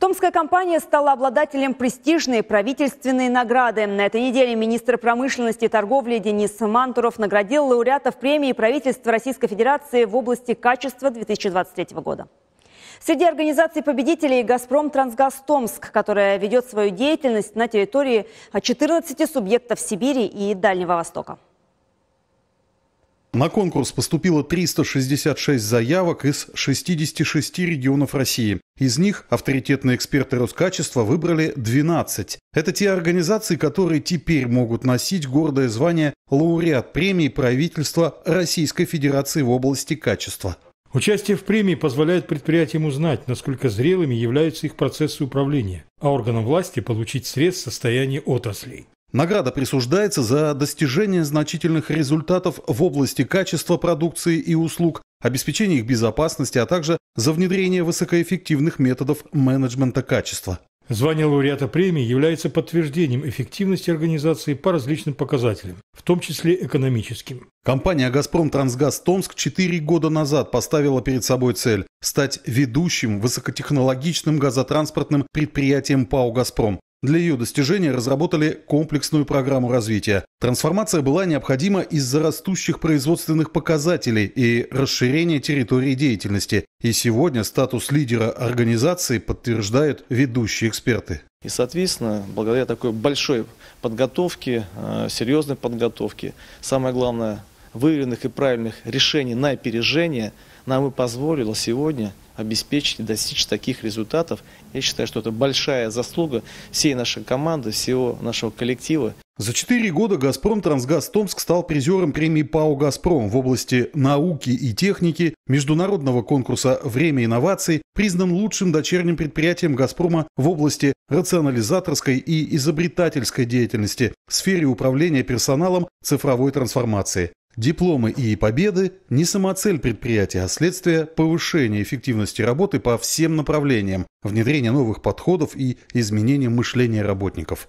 Томская компания стала обладателем престижной правительственной награды. На этой неделе министр промышленности и торговли Денис Мантуров наградил лауреатов премии правительства Российской Федерации в области качества 2023 года. Среди организаций победителей «Газпром Трансгаз Томск», которая ведет свою деятельность на территории 14 субъектов Сибири и Дальнего Востока. На конкурс поступило 366 заявок из 66 регионов России. Из них авторитетные эксперты Роскачества выбрали 12. Это те организации, которые теперь могут носить гордое звание лауреат премии правительства Российской Федерации в области качества. Участие в премии позволяет предприятиям узнать, насколько зрелыми являются их процессы управления, а органам власти получить средств состояния отраслей. Награда присуждается за достижение значительных результатов в области качества продукции и услуг, обеспечения их безопасности, а также за внедрение высокоэффективных методов менеджмента качества. Звание лауреата премии является подтверждением эффективности организации по различным показателям, в том числе экономическим. Компания «Газпром Трансгаз Томск» 4 года назад поставила перед собой цель стать ведущим высокотехнологичным газотранспортным предприятием ПАО «Газпром». Для ее достижения разработали комплексную программу развития. Трансформация была необходима из-за растущих производственных показателей и расширения территории деятельности. И сегодня статус лидера организации подтверждают ведущие эксперты. И, соответственно, благодаря такой большой подготовке, э, серьезной подготовке, самое главное, выверенных и правильных решений на опережение, нам и позволило сегодня обеспечить и достичь таких результатов. Я считаю, что это большая заслуга всей нашей команды, всего нашего коллектива. За четыре года «Газпром Трансгаз Томск» стал призером премии ПАО «Газпром» в области науки и техники, международного конкурса «Время инноваций», признан лучшим дочерним предприятием «Газпрома» в области рационализаторской и изобретательской деятельности, в сфере управления персоналом, цифровой трансформации. Дипломы и победы – не самоцель предприятия, а следствие повышения эффективности работы по всем направлениям, внедрения новых подходов и изменения мышления работников.